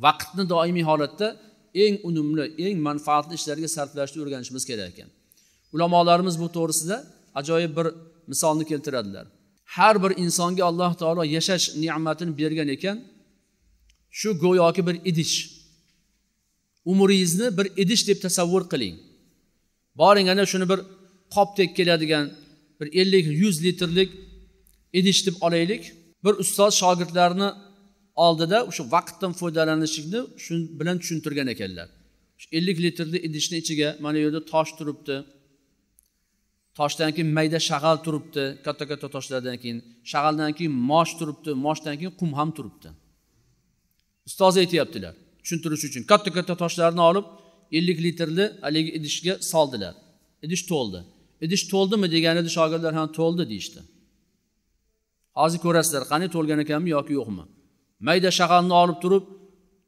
vaqtni doimiy holatda eng unumli eng manfaatli ishlarga sarflashni o'rganishimiz kerak ekan ulamolarimiz bu to'g'risida ajoyib bir misolni keltiradilar har bir insonga alloh taolo yashash ne'matini bergan ekan shu go'yoki bir idish umringizni bir idish deb tasavvur qiling boring ana shuni bir qopdek keladigan bir ellik yuz litrlik idish deb olaylik bir ustoz shogirdlarni oldida o'sha vaqtdan foydalanishlikni shu bilan tushuntirgan ekanlar ellik litrli idishni ichiga mana bu yerda tosh turibdi toshdan keyin mayda shag'al turibdi katta katta toshlardan keyin shag'aldan keyin mosh turibdi moshdan keyin qum ham turibdi ustoz aytyaptilar tushuntirish uchun katta katta toshlarni olib ellik litrli haligi idishga soldilar idish to'ldi idish to'ldimi deganida shogirdlar ham to'ldi deyishdi hozir ko'rasizlar qani to'lgan ekanmi yoki yo'qmi mayda shag'alni olib turib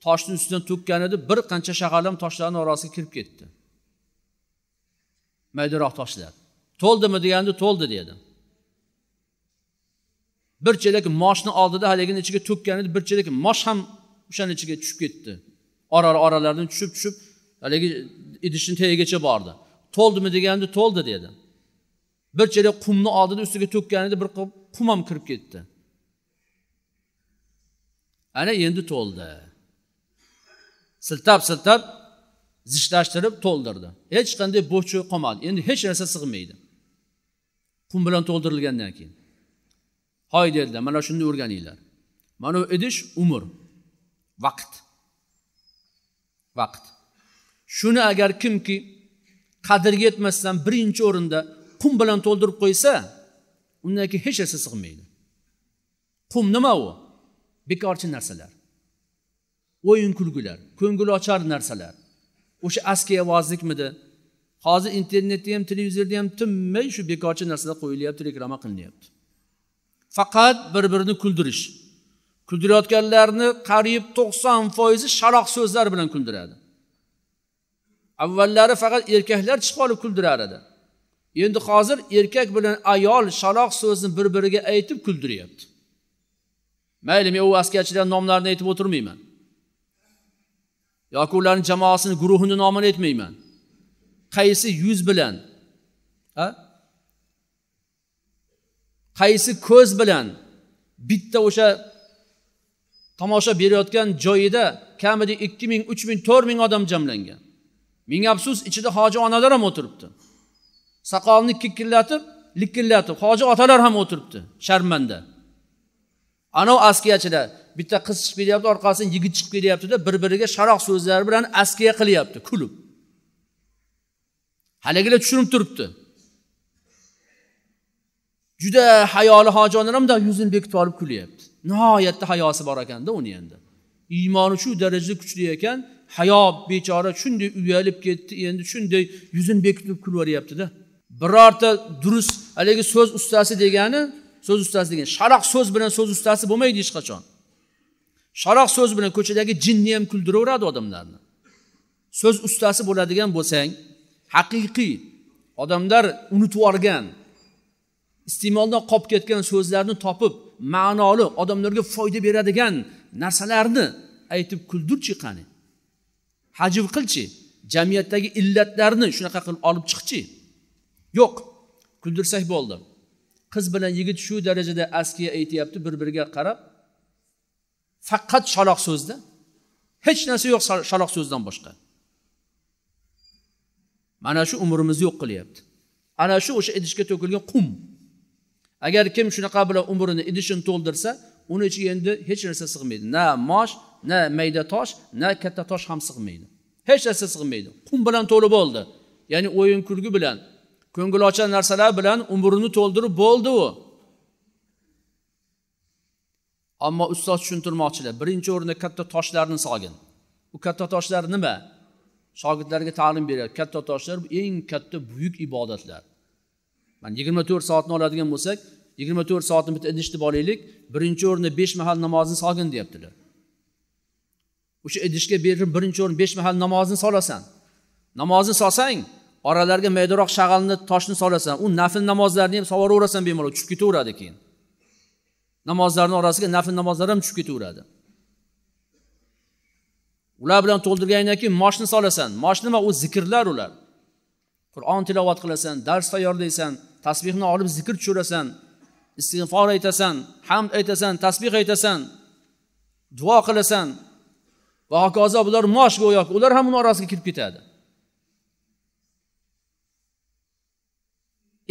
toshni ustidan to'kkan edi bir qancha shag'al ham toshlarni orasiga kirib ketdi maydaroq toshlar to'ldimi deganda to'ldi dedi bir chelak moshni oldida haligini ichiga to'kkan edi bir chelak mosh ham o'shani ichiga tushib ketdi oralar oralaridan tushib tushib haligi idishni tagigacha bordi to'ldimi deganda to'ldi dedi bir chelak qumni oldida ustiga to'kkan edi bir qum ham kirib ketdi ana endi to'ldi siltab siltab zichlashtirib to'ldirdi hech qanday bo'chi qolmadi endi hech narsa sig'maydi qum bilan to'ldirilgandan keyin hoy dedilar mana shuni o'rganinglar mana bu idish umr vaqt vaqt shuni agar kimki qadriga yetmasdan birinchi o'rinda qum bilan to'ldirib qo'ysa undan keyin hech narsa sig'maydi qum nima u bekorchi narsalar o'yin kulgular ko'ngil ochar narsalar o'sha askiyavozlikmidi hozir internetda ham televizorda ham tinmay shu bekorchi narsalar qo'yilyapti reklama qilinyapti faqat bir birini kuldirish kuldirayotganlarni qariyb to'qson foizi sharoq so'zlar bilan kuldiradi avvallari faqat erkaklar chiqib olib kuldirar edi endi hozir erkak bilan ayol sharoq so'zni bir biriga aytib kuldiryapti mayli men u askarchilarni nomlarini aytib o'tirmayman yoki ularni jamoasini guruhini nomini aytmayman qaysi yuz bilan qaysi ko'z bilan bitta o'sha tomosha berayotgan joyida kamida ikki ming uch ming to'rt ming odam jamlangan ming afsus ichida hoji onalar ham o'tiribdi saqolni kikillatib likillatib hoji otalar ham o'tiribdi sharmanda anavi askiya ichida bitta qiz chiqib kelyapti orqasidan yigit chiqib kelyaptida bir biriga sharoq so'zlar bilan askiya qilyapti kulib haligilar tushunib turibdi juda hayoli hojonlar ham yuzini bekitib olib kulyapti nihoyatda hayosi bor ekanda uni endi iymoni shu darajada kuchli ekan hayo bechora shunday uyalib ketdi endi shunday yuzini bekitib kulaveryaptida birorta durust haligi so'z ustasi degani so'z ustasi degan sharoq so'z bilan so'z ustasi bo'lmaydi hech qachon sharoq so'z bilan ko'chadagi jinni ham kuldiraveradi odamlarni so'z ustasi bo'ladigan bo'lsang haqiqiy odamlar unutib yuborgan iste'moldan qolib ketgan so'zlarni topib ma'noli odamlarga foyda beradigan narsalarni aytib kuldirchi qani hajv qilchi jamiyatdagi illatlarni shunaqa qilib olib chiqchi yo'q kuldirsak bo'ldi qiz bilan yigit shu darajada askiya aytyapti bir biriga qarab faqat shaloq so'zda hech narsa yo'q shaloq so'zdan boshqa mana shu umrimizni yo'q qilyapti ana shu o'sha idishga to'kilgan qum agar kim shunaqa bilan umrini idishini to'ldirsa uni ichiga endi hech narsa sig'maydi na mosh na mayda tosh na katta tosh ham sig'maydi hech narsa sig'maydi qum bilan to'lib bo'ldi ya'ni o'yin kulgi bilan ko'ngil ochar narsalar bilan umrini to'ldirib bo'ldi u ammo ustoz tushuntirmoqchilar birinchi o'rinda katta toshlarni solgin u katta toshlar nima shogirdlarga ta'lim beryapti katta toshlar eng katta buyuk ibodatlar mana yigirma to'rt soatni oladigan bo'lsak yigirma to'rt soatni bitta idishni olaylik birinchi o'rinda besh mahal namozni solgin deyaptilar o'sha idishga berib birinchi o'rin besh mahal namozni solasan namozni solsang oralariga maydaroq shag'alni toshni solasan u nafl namozlarni ham solaverasan bemalol tushib ketaveradi keyin namozlarni orasiga nafl namozlar ham tushib ketaveradi ular bilan to'ldirgandan keyin moshni solasan mosh nima u zikrlar ular qur'on tilovat qilasan dars tayyorlaysan tasbehni olib zikr tushirasan istig'for aytasan hamd aytasan tasbeh aytasan duo qilasan va hokazo bular mosh go'yoki ular ham uni orasiga kirib ketadi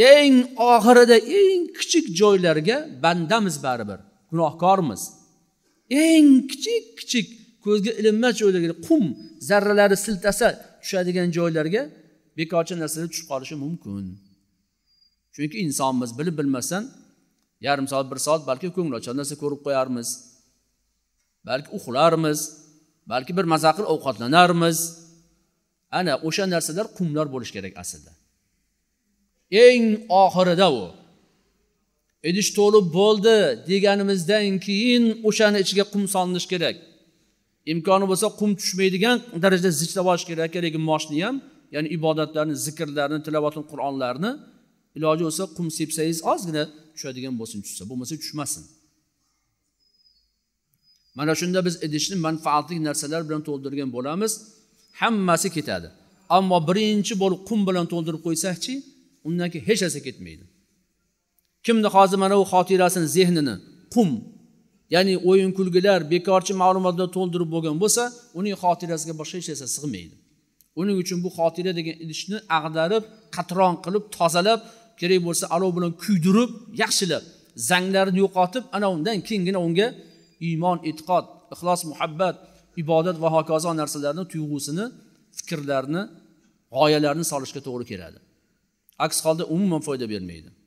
eng oxirida eng kichik joylarga bandamiz baribir gunohkormiz eng kichik kichik ko'zga ilinmas joylarga qum zarralari siltasa tushadigan joylarga bekorchi narsalar tushib qolishi mumkin chunki insonmiz bilib bilmasdan yarim soat bir soat balki ko'ngil ochar narsa ko'rib qo'yarmiz balki uxlarmiz balki bir mazza qilib ovqatlanarmiz ana o'sha narsalar qumlar bo'lishi kerak aslida eng oxirida u idish to'lib bo'ldi deganimizdan keyin o'shani ichiga qum solinish kerak imkoni bo'lsa qum tushmaydigan darajada zichlab olish kerak lekin moshni ham ya'ni ibodatlarni zikrlarni tilovatul qur'onlarni iloji bo'lsa qum sepsangiz ozgina tushadigan bo'lsin tushsa bo'lmasa tushmasin mana shunda biz idishni manfaatli narsalar bilan to'ldirgan bo'lamiz hammasi ketadi ammo birinchi bo'lib qum bilan to'ldirib qo'ysakchi undan keyin hech narsa ketmaydi kimni hozir mana u xotirasini zehnini qum ya'ni o'yin kulgilar bekorchi ma'lumotlar to'ldirib bo'lgan bo'lsa uning xotirasiga boshqa hech narsa sig'maydi uning uchun bu xotira degan idishni ag'darib qatron qilib tozalab kerak bo'lsa olov bilan kuydirib yaxshilab zanglarini yo'qotib ana undan keyingina unga iymon e'tiqod ixlos muhabbat ibodat va hokazo narsalarni tuyg'usini fikrlarni g'oyalarni solishga to'g'ri keladi aks holda umuman foyda bermaydi